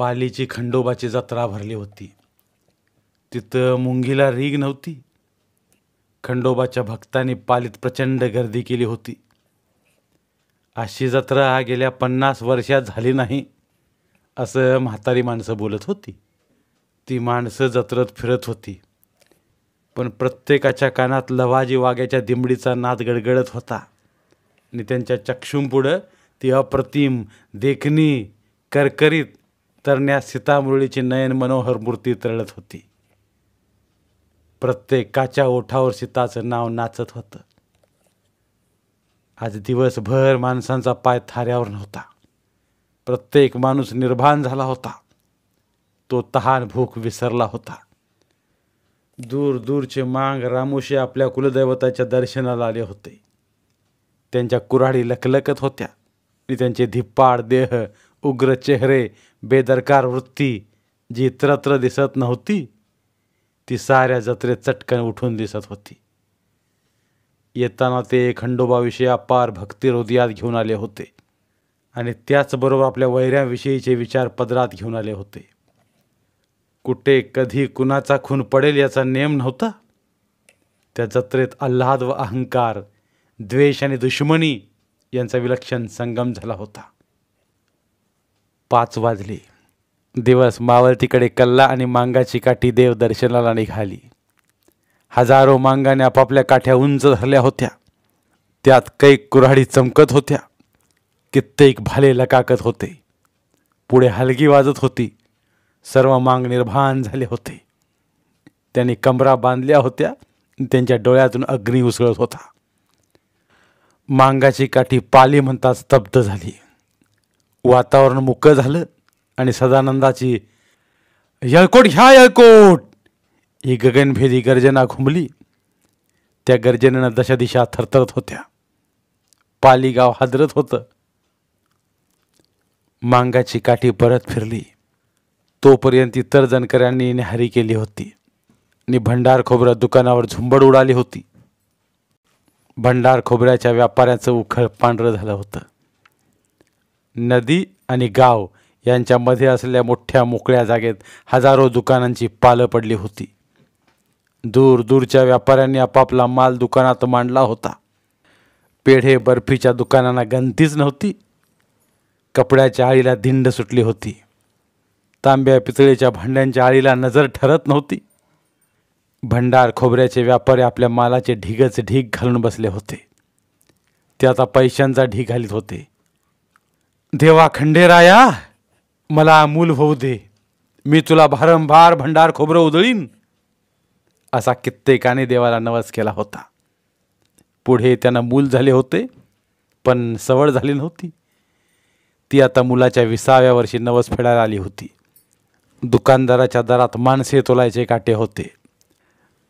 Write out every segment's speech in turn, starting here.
पालीची खंडोबाची जत्रा भरली होती तिथं मुंगीला रीग नव्हती खंडोबाच्या भक्तांनी पालीत प्रचंड गर्दी केली होती अशी जत्रा गेल्या पन्नास वर्षात झाली नाही असं म्हातारी माणसं बोलत होती ती माणसं जत्रत फिरत होती पण प्रत्येकाच्या कानात लवाजी वाग्याच्या दिमडीचा नाद गडगडत होता आणि त्यांच्या चक्षुंपुढं ती अप्रतिम देखणी करकरीत तरण्या सीतामुरळीची नयन मनोहर मूर्ती तरळत होती प्रत्येकाच्या ओठावर सीताचं नाव नाचत होतं आज दिवसभर माणसांचा पाय थाऱ्यावर नव्हता प्रत्येक माणूस निर्भाण झाला होता तो तहान भूक विसरला होता दूर दूरचे मांग रामोशी आपल्या कुलदैवताच्या दर्शनाला आले होते त्यांच्या कुऱ्हाडी लकलकत होत्या आणि त्यांचे धिप्पाड देह उग्र चेहरे बेदरकार वृत्ती जी इतरत्र दिसत नव्हती ती साऱ्या जत्रेत चटकन उठून दिसत होती येताना ते खंडोबाविषयी अपार भक्ती घेऊन आले होते आणि त्याचबरोबर आपल्या वैऱ्याविषयीचे विचार पदरात घेऊन आले होते कुठे कधी कुणाचा खून पडेल याचा नेम नव्हता त्या जत्रेत आल्हाद व अहंकार द्वेष आणि दुश्मनी यांचा विलक्षण संगम झाला होता पाच वाजले दिवस मावळतीकडे कल्ला आणि मांगाची काठी देव दर्शनाला निघाली हजारो मांगाने आपापल्या काठ्या उंच धरल्या होत्या त्यात कैक कुऱ्हाडी चमकत होत्या कित्येक भाले लकाकत होते पुढे हलगी वाजत होती सर्व मांग निर्भान झाले होते त्यांनी कमरा बांधल्या होत्या त्यांच्या डोळ्यातून अग्नी उसळत होता मांगाची काठी पाली म्हणता स्तब्ध झाली वातावरण मुक्क झालं आणि सदानंदाची यळकोट ह्या यळकोट ही गगनभेदी गर्जना घुमली त्या गर्जनेनं दशा दिशा थरथरत होत्या पालीगाव हादरत होतं मांगाची काठी परत फिरली तोपर्यंत इतर जनकऱ्यांनी निहारी केली होती आणि भंडार खोबरा दुकानावर झुंबड उडाली होती भंडार खोबऱ्याच्या व्यापाऱ्याचं उखळ पांढरं झालं होतं नदी आणि गाव यांच्यामध्ये असलेल्या मोठ्या मोकळ्या जागेत हजारो दुकानांची पालं पडली होती दूर दूरच्या व्यापाऱ्यांनी आपापला माल दुकानात मांडला होता पेढे बर्फीच्या दुकानांना गंतीच नव्हती कपड्याच्या आळीला धिंड सुटली होती तांब्या पितळेच्या भांड्यांच्या आळीला नजर ठरत नव्हती भंडार खोबऱ्याचे व्यापारी आपल्या मालाचे ढिगच ढीग घालून बसले होते ते आता पैशांचा ढीग घालीत होते देवा खंडेराया मला मूल होऊ दे मी तुला भारंभार भंडार खोबरं उधळीन असा कित्येकाने देवाला नवस केला होता पुढे त्यांना मूल झाले होते पण सवड झाली नव्हती ती आता मुलाच्या विसाव्या वर्षी नवस फेडायला आली होती दुकानदाराच्या दरात माणसे तोलायचे काटे होते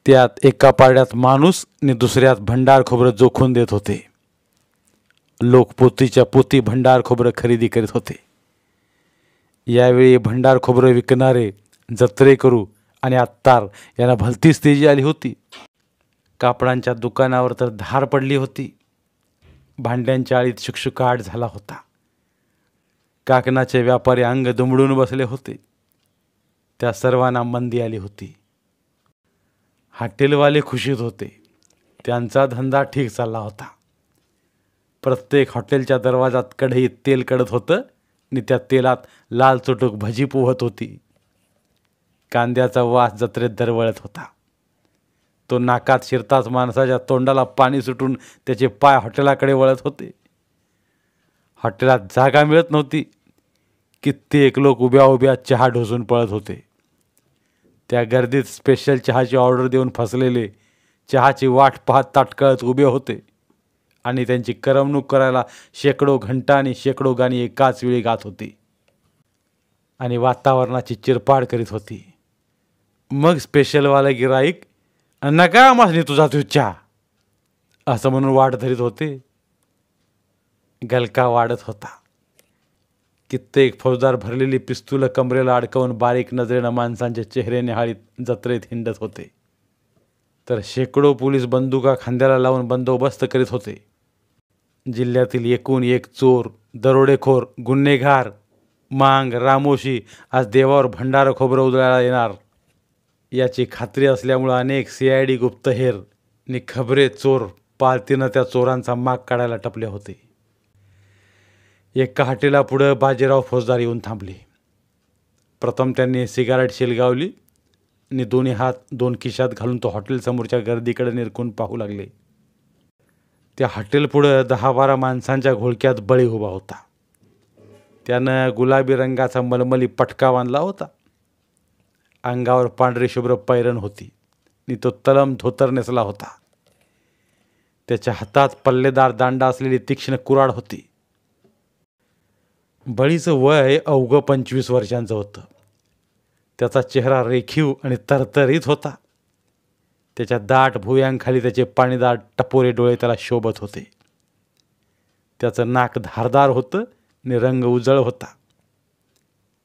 त्यात एका पारड्यात माणूस आणि दुसऱ्यात भंडार खोबरं जोखून देत होते लोक पोतीच्या पोती भंडार खोबरं खरेदी करीत होते यावेळी भंडार खोबरं विकणारे करू आणि आत्तार यांना भलतीच तेजी आली होती कापडांच्या दुकानावर तर धार पडली होती भांड्यांच्या आळीत शुकशुकाट झाला होता काकणाचे व्यापारी अंग दुमडून बसले होते त्या सर्वांना मंदी आली होती हॉटेलवाले खुशीत होते त्यांचा धंदा ठीक चालला होता प्रत्येक हॉटेलच्या दरवाजात कढईत तेल कडत होतं आणि त्या तेलात लाल चुटूक भजी पोहत होती कांद्याचा वास जत्रेत दरवळत होता तो नाकात शिरताच माणसाच्या तोंडाला पाणी सुटून त्याचे पाय हॉटेलाकडे वळत होते हॉटेलात जागा मिळत नव्हती कित्येक लोक उभ्या उभ्या चहा ढोसून पळत होते त्या गर्दीत स्पेशल चहाची ऑर्डर देऊन फसलेले चहाची वाट पाहत ताटकळत उभे होते आणि त्यांची करमणूक करायला शेकडो घंटा आणि शेकडो गाणी एकाच वेळी गात होती आणि वातावरणाची चिरपाड करीत होती मग स्पेशलवाला गिराईक नका आम्हाला तुझा च्या असं म्हणून वाट धरीत होते गलका वाढत होता कित्येक फौजदार भरलेली पिस्तुलं कमरेला अडकवून बारीक नजरेनं माणसांचे चेहरे निहाळीत जत्रेत हिंडत होते तर शेकडो पोलीस बंदुका खांद्याला लावून बंदोबस्त करीत होते जिल्ह्यातील एकूण एक चोर दरोडेखोर गुन्हेगार मांग रामोशी आज देवावर भंडार खोबरं उजळायला येणार याची खात्री असल्यामुळं अनेक सी आय डी गुप्तहेर नि खबरे चोर पालतीनं त्या चोरांचा माग काढायला टपले होते एका हॉटेला पुढं बाजीराव फौजदार येऊन थांबले प्रथम त्यांनी सिगारेट शिलगावली आणि दोन्ही हात दोन खिशात घालून तो हॉटेलसमोरच्या गर्दीकडे निरकून पाहू लागले त्या हॉटेलपुढं दहा बारा माणसांच्या घोळक्यात बळी उभा होता त्यानं गुलाबी रंगाचा मलमली पटका बांधला होता अंगावर पांढरे शुभ्र पैरण होती आणि तो तलम धोतर नेसला होता त्याच्या हातात पल्लेदार दांडा असलेली तीक्ष्ण कुराड होती बळीचं वय अवघं पंचवीस वर्षांचं होतं त्याचा चेहरा रेखीव आणि तरतरीत होता त्याच्या दाट भुयांखाली त्याचे पाणीदार टपोरे डोळे त्याला शोभत होते त्याचं नाक धारदार होतं आणि रंग उजळ होता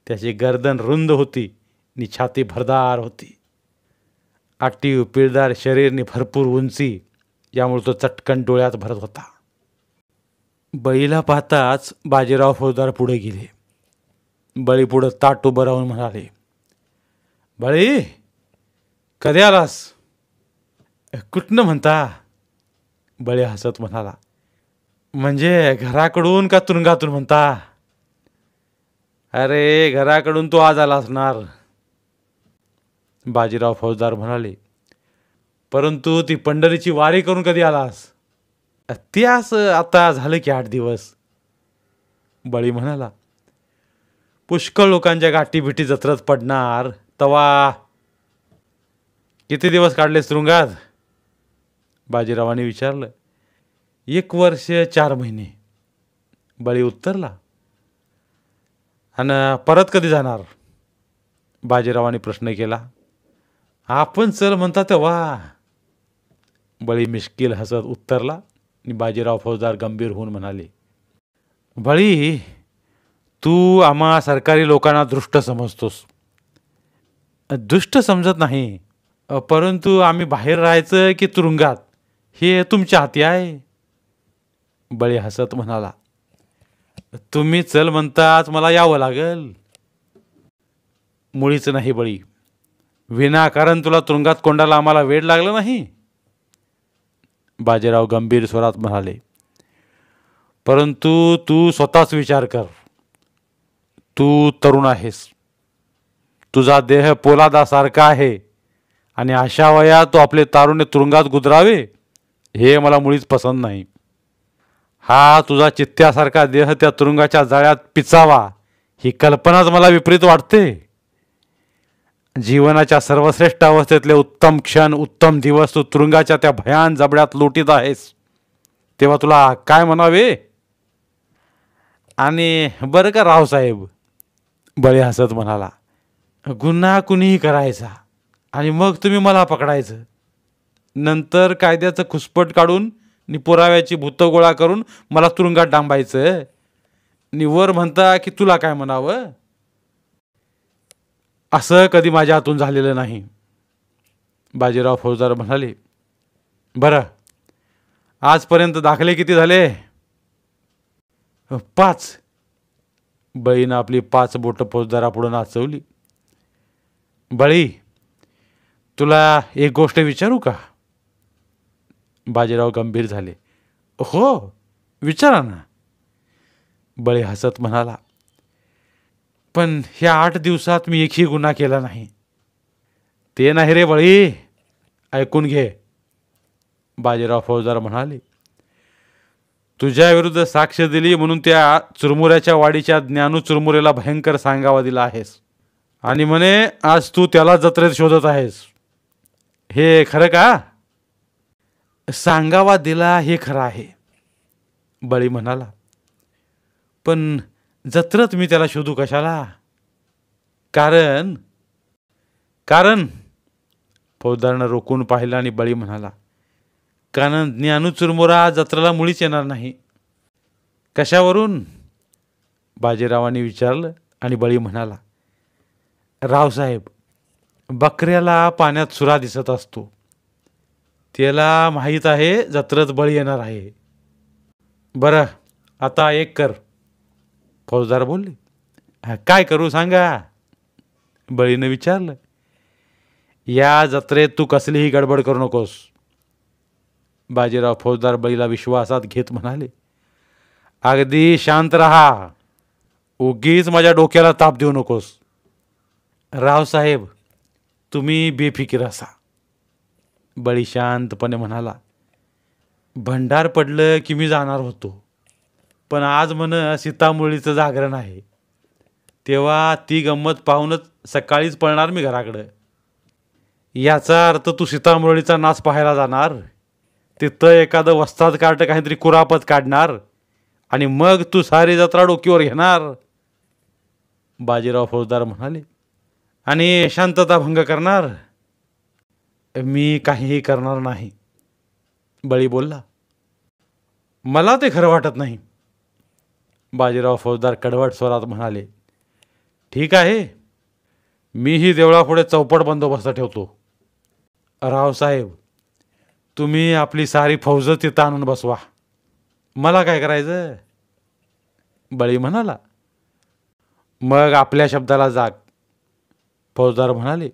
त्याची गर्दन रुंद होती आणि छाती भरदार होती आटीव पिळदार शरीरने भरपूर उंची यामुळे तो चटकन डोळ्यात भरत होता बळीला पाहताच बाजीराव फौजदार पुढे गेले बळी पुढं ताट उभं राहून म्हणाले बळी कधी आलास कुठनं म्हणता बळी हसत म्हणाला म्हणजे घराकडून का तुरुंगातून म्हणता अरे घराकडून तू आज आला असणार बाजीराव फौजदार म्हणाले परंतु ती पंढरीची वारी करून कधी आलास ती असं आता झालं की आठ दिवस बळी म्हणाला पुष्कळ लोकांच्या गाठीभिटी जत्रत पडणार तवा किती दिवस काढले तुरुंगात बाजीरावाने विचारलं एक वर्ष चार महिने बळी उत्तरला आणि परत कधी जाणार बाजीरावाने प्रश्न केला आपण चल म्हणता तेव्हा बळी मिश्किल हसत उत्तरला आणि बाजीराव फौजदार गंभीर होऊन म्हणाले बळी तू आम्हा सरकारी लोकांना दृष्ट समजतोस दुष्ट समजत नाही परंतु आम्ही बाहेर राहायचं की तुरुंगात हे तुमच्या हाती आहे बळी हसत म्हणाला तुम्ही चल म्हणताच मला यावं लागल मुळीच नाही बळी विनाकारण तुला तुरुंगात कोंडाला आम्हाला वेळ लागला नाही बाजीराव गंभीर स्वरात म्हणाले परंतु तू स्वतःच विचार कर तू तरुण आहेस तुझा देह पोलादासारखा आहे आणि अशा वयात तू आपले तारुण्य तुरुंगात गुजरावे हे मला मुळीच पसंत नाही हा तुझा चित्त्यासारखा देह त्या तुरुंगाच्या जाळ्यात पिचावा ही कल्पनाच मला विपरीत वाटते जीवनाच्या सर्वश्रेष्ठ अवस्थेतले उत्तम क्षण उत्तम दिवस तू तुरुंगाच्या त्या भयान जबड्यात लोटीत आहेस तेव्हा तुला काय म्हणावे आणि बरं का रावसाहेब बळे हसत म्हणाला गुन्हा कुणीही करायचा आणि मग तुम्ही मला पकडायचं नंतर कायद्याचं खुसपट काढून नि पुराव्याची भूतं गोळा करून मला तुरुंगात डांबायचं नि वर म्हणता की तुला काय म्हणावं असं कधी माझ्या हातून झालेलं नाही बाजीराव फौजदार म्हणाले बरं आजपर्यंत दाखले किती झाले पाच बहीनं आपली पाच बोटं फौजदारापुढं नाचवली बळी तुला एक गोष्ट विचारू का बाजीराव गंभीर झाले हो विचारा ना बळी हसत म्हणाला पण ह्या आठ दिवसात मी एकही गुन्हा केला नाही ते नाही रे बळी ऐकून घे बाजीराव फौजदार म्हणाले तुझ्याविरुद्ध साक्ष दिली म्हणून त्या चुरमुऱ्याच्या वाडीच्या ज्ञानू चुरमुरेला भयंकर सांगावा दिला आहेस आणि म्हणे आज तू त्याला जत्रेत शोधत आहेस हे खरं का सांगावा दिला हे खरं आहे बळी म्हणाला पण जत्रत मी त्याला शोधू कशाला कारण कारण फौजदारनं रोखून पाहिलं आणि बळी म्हणाला कारण ज्ञानू चुरमुरा जत्राला मुळीच येणार नाही कशावरून बाजीरावांनी विचारलं आणि बळी म्हणाला रावसाहेब बकऱ्याला पाण्यात सुरा दिसत असतो त्याला माहीत आहे जत्रेत बळी येणार आहे बरं आता एक कर फौजदार बोलले काय करू सांगा बळीनं विचारलं या जत्रेत तू कसलीही गडबड करू नकोस बाजीराव फौजदार बळीला विश्वासात घेत म्हणाले अगदी शांत रहा उगीच माझ्या डोक्याला ताप देऊ नकोस रावसाहेब तुम्ही बेफिकीर असा बळी शांतपणे म्हणाला भंडार पडलं की मी जाणार होतो पण आज म्हण सीतामुळीचं जागरण आहे तेव्हा ती गंमत पाहूनच सकाळीच पळणार मी घराकडं याचा अर्थ तू सीतामुरळीचा नाच पाहायला जाणार तिथं एखादं वस्ताद कार्ट काहीतरी कुरापत काढणार आणि मग तू सारी जत्रा डोकीवर घेणार बाजीराव फौजदार म्हणाले आणि शांतता भंग करणार मी काहीही करणार नाही बळी बोलला मला ते खरं वाटत नाही बाजीराव फौजदार कडवट स्वरात म्हणाले ठीक आहे मीही देवळापुढे चौपट बंदोबस्त ठेवतो रावसाहेब तुम्ही आपली सारी फौज तिथं आणून बसवा मला काय करायचं बळी म्हणाला मग आपल्या शब्दाला जाग फौजदार म्हणाले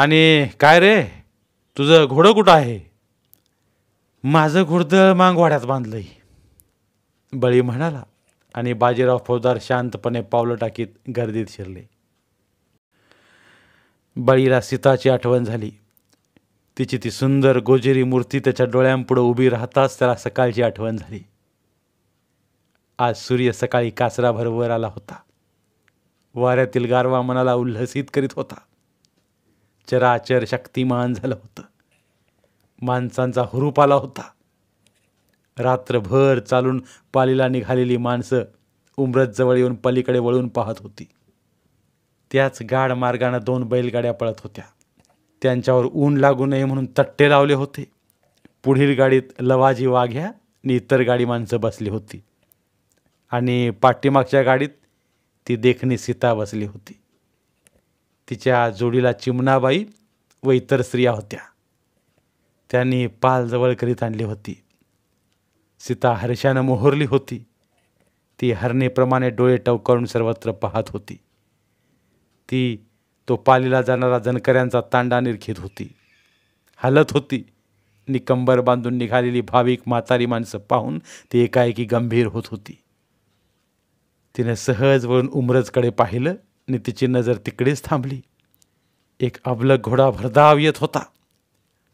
आणि काय रे तुझं घोडं कुठं आहे माझं घोडदं मांगवाड्यात बांधलंय बळी म्हणाला आणि बाजीराव फौजदार शांतपणे पावलं टाकीत गर्दीत शिरले बळीला सीताची आठवण झाली तिची ती सुंदर गोजेरी मूर्ती त्याच्या डोळ्यांपुढं उभी राहताच त्याला सकाळची आठवण झाली आज सूर्य सकाळी कासराभर वर आला होता वाऱ्यातील गारवा मनाला उल्हसित करीत होता चराचर शक्तिमान झालं होतं माणसांचा हुरूप आला होता रात्रभर चालून पालीला निघालेली माणसं जवळ येऊन पलीकडे वळून पाहत होती त्याच गाड मार्गानं दोन बैलगाड्या पळत होत्या त्यांच्यावर ऊन लागू नये म्हणून तट्टे लावले होते पुढील गाडीत लवाजी वाघ्या आणि इतर गाडी माणसं बसली होती आणि पाठीमागच्या गाडीत ती देखणी सीता बसली होती तिच्या जोडीला चिमणाबाई व इतर स्त्रिया होत्या त्यांनी पालजवळ करीत आणली होती सीता हर्षानं मोहरली होती ती हरणेप्रमाणे डोळे टवकाळून सर्वत्र पाहत होती ती तो पालीला जाणारा जनकऱ्यांचा तांडा निरखीत होती हलत होती निकंबर बांधून निघालेली भाविक म्हातारी माणसं पाहून ती एकाएकी गंभीर होत होती तिने सहज वळून उमरजकडे पाहिलं आणि तिची नजर तिकडेच थांबली एक अबलक घोडा भरधाव येत होता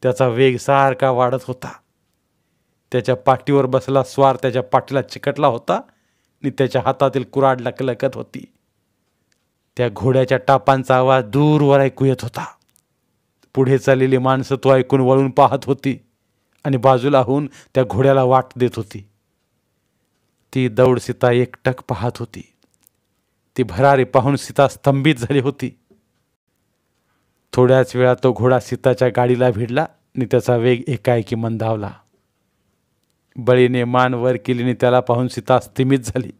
त्याचा वेग सारखा वाढत होता त्याच्या पाठीवर बसला स्वार त्याच्या पाठीला चिकटला होता आणि त्याच्या हातातील कुराड लकलकत होती त्या घोड्याच्या टापांचा आवाज दूरवर ऐकू येत होता पुढे चाललेली माणसं तो ऐकून वळून पाहत होती आणि बाजूला होऊन त्या घोड्याला वाट देत होती ती दौडसिता एकटक पाहत होती ती भरारी पाहून सीता स्तंभित झाली होती थोड्याच वेळा तो घोडा सीताच्या गाडीला भिडला आणि त्याचा वेग एकाएकी मंदावला बळीने मान वर केली आणि त्याला पाहून सीता स्तिमित झाली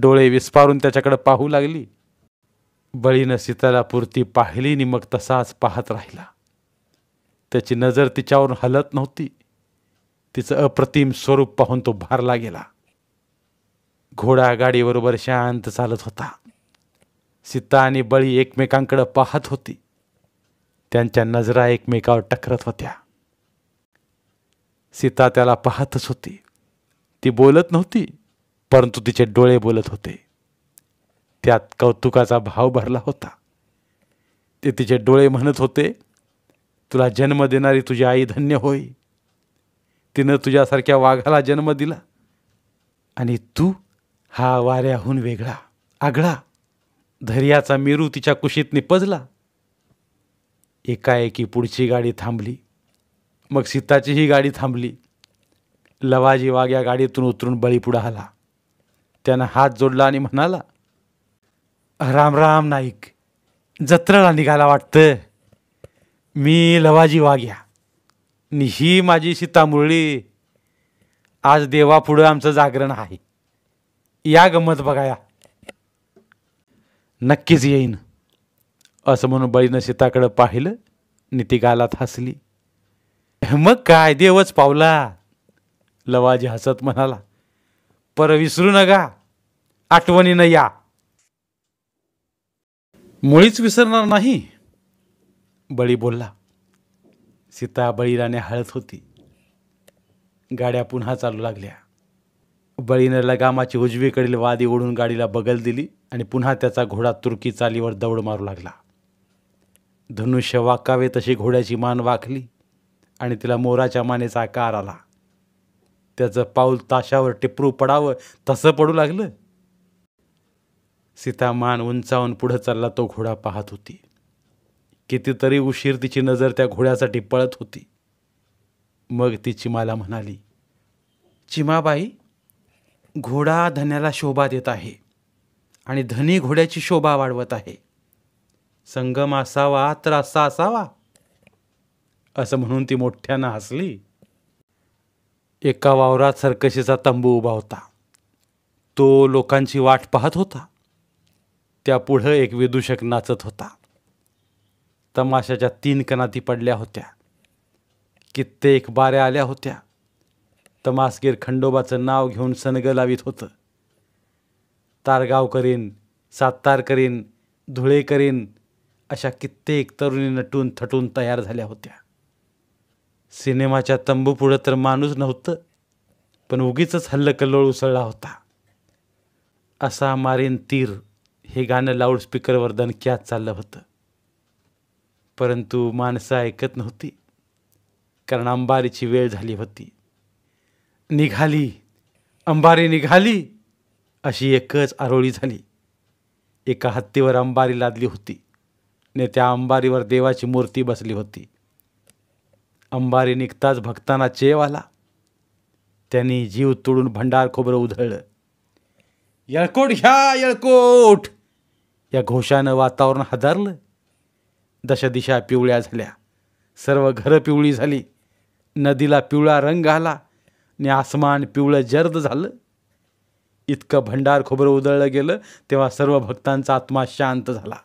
डोळे विस्फारून त्याच्याकडे पाहू लागली बळीनं सीताला पुरती पाहिली आणि मग तसाच पाहत राहिला त्याची नजर तिच्यावरून हलत नव्हती तिचं अप्रतिम स्वरूप पाहून तो भारला गेला घोडा गाडीबरोबर शांत चालत होता सीता आणि बळी एकमेकांकडे पाहत होती त्यांच्या नजरा एकमेकावर टकरत होत्या सीता त्याला पाहतच होती ती बोलत नव्हती परंतु तिचे डोळे बोलत होते त्यात कौतुकाचा भाव भरला होता ते तिचे डोळे म्हणत होते तुला जन्म देणारी तुझी आई धन्य होई तिनं तुझ्यासारख्या वाघाला जन्म दिला आणि तू हा वाऱ्याहून वेगळा आगळा धैर्याचा मेरू तिच्या कुशीत निपजला एकाएकी पुढची गाडी थांबली मग सीताचीही गाडी थांबली लवाजी वाग्या गाडीतून उतरून बळीपुढा आला त्यानं हात जोडला आणि म्हणाला रामराम नाईक जत्रेला निघाला वाटतं मी लवाजी वाग्या ही माझी सीता मुरळी आज देवापुढं आमचं जागरण आहे या गमत बघाया नक्कीच येईन असं म्हणून बळीनं सीताकडं पाहिलं नीती गालात हसली मग काय देवच पावला लवाजी हसत म्हणाला पर विसरू नका आठवणीनं या मुळीच विसरणार नाही बळी बोलला सीता बळीराने हळत होती गाड्या पुन्हा चालू लागल्या बळीने लगामाची उजवीकडील वादी ओढून गाडीला बगल दिली आणि पुन्हा त्याचा घोडा तुर्की चालीवर दौड मारू लागला धनुष्य वाकावे तशी घोड्याची मान वाकली आणि तिला मोराच्या मानेचा आकार आला त्याचं पाऊल ताशावर टिपरू पडावं तसं पडू लागलं सीता मान उंचावून पुढं चालला तो घोडा पाहत होती कितीतरी उशीर तिची नजर त्या घोड्यासाठी पळत होती मग ती चिमाला म्हणाली चिमाबाई घोडा धन्याला शोभा देत आहे आणि धनी घोड्याची शोभा वाढवत आहे संगम असावा तर असा असावा असं म्हणून ती मोठ्यानं हसली एका वावरात सरकशीचा तंबू उभा होता तो लोकांची वाट पाहत होता त्यापुढं एक विदूषक नाचत होता तमाशाच्या तीन कणाती पडल्या होत्या कित्येक बाऱ्या आल्या होत्या तमासगीर खंडोबाचं नाव घेऊन सनग लावित होतं तारगाव करीन सातार करीन धुळे करीन अशा कित्येक तरुणी नटून थटून तयार झाल्या होत्या सिनेमाच्या तंबू पुढं तर माणूस नव्हतं पण उगीच हल्लकल्लोळ उसळला होता असा मारीन तीर हे गाणं लाऊडस्पीकरवर दणक्यात चाललं होतं परंतु माणसं ऐकत नव्हती कारण अंबारीची वेळ झाली होती निघाली अंबारी निघाली अशी एकच आरोळी झाली एका हत्तीवर अंबारी लादली होती ने त्या अंबारीवर देवाची मूर्ती बसली होती अंबारी निघताच भक्तांना चेव आला त्यांनी जीव तोडून भंडार खोबरं उधळलं यळकोट घ्या यळकोट या घोषानं वातावरण हादरलं दशदिशा पिवळ्या झाल्या सर्व घरं पिवळी झाली नदीला पिवळा रंग आला आणि आसमान पिवळं जर्द झालं इतकं भंडार खोबरं उदळलं गेलं तेव्हा सर्व भक्तांचा आत्मा शांत झाला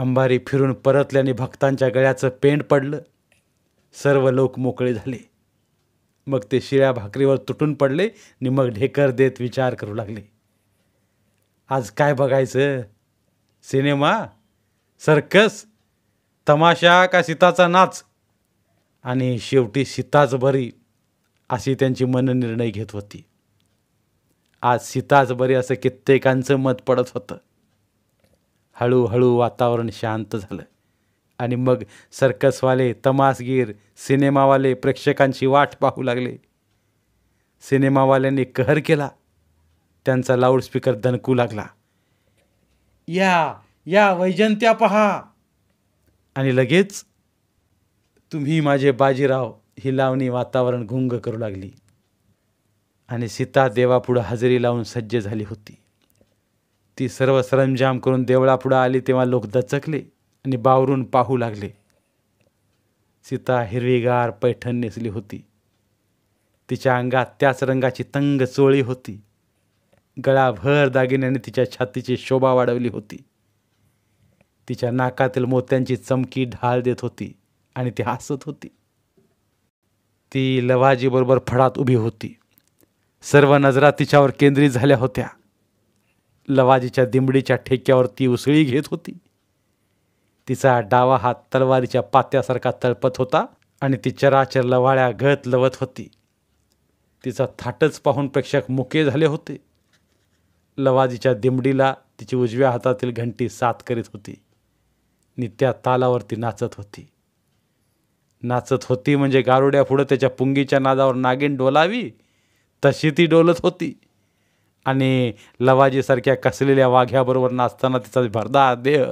अंबारी फिरून परतल्याने भक्तांच्या गळ्याचं पेंड पडलं सर्व लोक मोकळे झाले मग ते शिळ्या भाकरीवर तुटून पडले आणि मग ढेकर देत विचार करू लागले आज काय बघायचं सिनेमा सर्कस तमाशा का सीताचा नाच आणि शेवटी सीताच बरी अशी त्यांची मन निर्णय घेत होती आज सीताच बरे असं कित्येकांचं मत पडत होतं हळूहळू वातावरण शांत झालं आणि मग सर्कसवाले तमासगीर सिनेमावाले प्रेक्षकांची वाट पाहू लागले सिनेमावाल्यांनी कहर केला त्यांचा लाऊडस्पीकर दणकू लागला या या वैजंत्या पहा आणि लगेच तुम्ही माझे बाजीराव ही लावणी वातावरण गुंग करू लागली आणि सीता देवापुढं हजेरी लावून सज्ज झाली होती ती सर्व सरंजाम करून देवळापुढं आली तेव्हा लोक दचकले आणि बावरून पाहू लागले सीता हिरवीगार पैठण नेसली होती तिच्या अंगात त्याच रंगाची तंग चोळी होती गळाभर दागिन्याने तिच्या छातीची शोभा वाढवली होती तिच्या नाकातील मोत्यांची चमकी ढाल देत होती आणि ती हसत होती ती लवाजीबरोबर फडात उभी होती सर्व नजरा तिच्यावर केंद्रित झाल्या होत्या लवाजीच्या दिंबडीच्या ठेक्यावर ती उसळी घेत होती तिचा डावा हात तलवारीच्या पात्यासारखा तळपत होता आणि ती चराचर लवाळ्या गळत लवत होती तिचा थाटच पाहून प्रेक्षक मुके झाले होते लवाजीच्या दिंबडीला तिची उजव्या हातातील घंटी साथ करीत होती नित्या तालावरती नाचत होती नाचत होती म्हणजे गारुड्या पुढं त्याच्या पुंगीच्या नादावर नागिन डोलावी तशी ती डोलत होती आणि लवाजीसारख्या कसलेल्या वाघ्याबरोबर नाचताना तिचा भरदा देह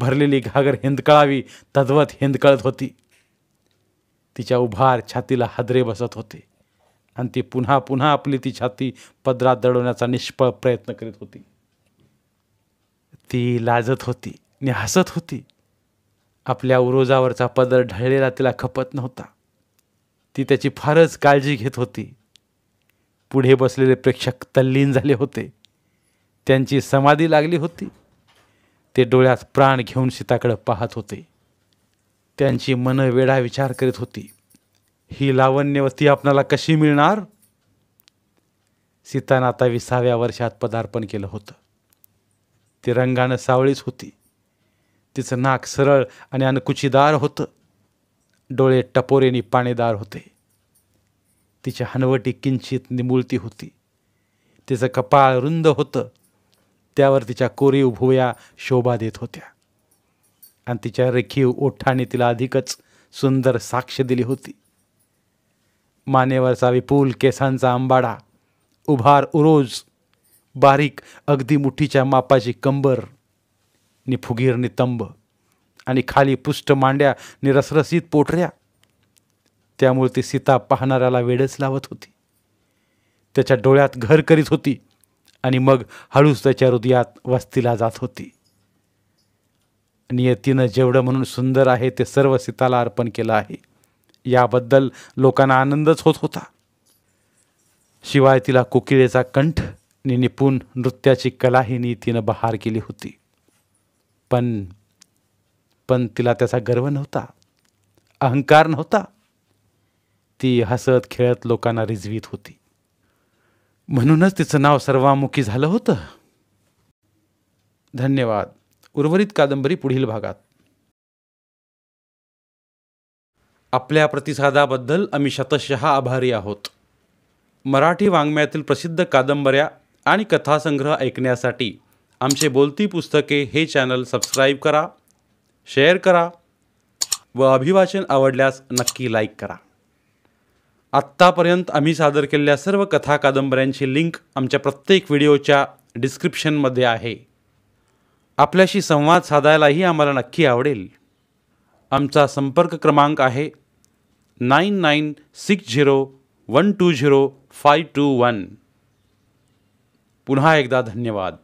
भरलेली घागर हिंदकळावी तद्वत हिंदकळत होती तिच्या उभार छातीला हादरे बसत होते आणि ती पुन्हा पुन्हा आपली ती छाती पदरात दडवण्याचा निष्फळ प्रयत्न करीत होती ती लाजत होती आणि हसत होती आपल्या उरोजावरचा पदर ढळलेला तिला खपत नव्हता ती त्याची फारच काळजी घेत होती पुढे बसलेले प्रेक्षक तल्लीन झाले होते त्यांची समाधी लागली होती ते डोळ्यात प्राण घेऊन सीताकडे पाहत होते त्यांची मनं वेडा विचार करीत होती ही लावण्यवती आपणाला कशी मिळणार सीतानं आता विसाव्या वर्षात पदार्पण केलं होतं ती रंगानं सावळीच होती तिचं नाक सरळ आणि अनकुचीदार होतं डोळे टपोरेनी पाणीदार होते तिच्या हनवटी किंचित निमुळती होती तिचं कपाळ रुंद होतं त्यावर तिच्या कोरीव भुव्या शोभा देत होत्या आणि तिच्या रेखीव ओठाने तिला अधिकच सुंदर साक्ष दिली होती मानेवरचा विपुल केसांचा आंबाडा उभार उरोज बारीक अगदी मुठीच्या मापाची कंबर नि फुगीर तंब आणि खाली पुष्ट मांड्या नि रसरसीत पोटऱ्या त्यामुळे ती सीता पाहणाऱ्याला वेळच लावत होती त्याच्या डोळ्यात घर करीत होती आणि मग हळूच त्याच्या हृदयात वस्तीला जात होती नियतीनं जेवढं म्हणून सुंदर आहे ते सर्व सीताला अर्पण केलं आहे याबद्दल लोकांना आनंदच होत होता शिवाय तिला कुकिळेचा कंठ नि निपुण नृत्याची कलाही नियतीनं बहार केली होती पण पण तिला त्याचा गर्व नव्हता अहंकार नव्हता ती हसत खेळत लोकांना रिजवीत होती म्हणूनच तिचं नाव सर्वामुखी झालं होतं धन्यवाद उर्वरित कादंबरी पुढील भागात आपल्या प्रतिसादाबद्दल आम्ही शतशः आभारी आहोत मराठी वाङ्मयातील प्रसिद्ध कादंबऱ्या आणि कथासंग्रह ऐकण्यासाठी आमचे बोलती पुस्तके हे चॅनल सबस्क्राईब करा शेअर करा व अभिवाचन आवडल्यास नक्की लाईक करा आत्तापर्यंत आम्ही सादर केलेल्या सर्व कथा कादंबऱ्यांची लिंक आमच्या प्रत्येक व्हिडिओच्या डिस्क्रिप्शनमध्ये आहे आपल्याशी संवाद साधायलाही आम्हाला नक्की आवडेल आमचा संपर्क क्रमांक आहे nine nine six zero one two zero five two one पुन्हा एकदा धन्यवाद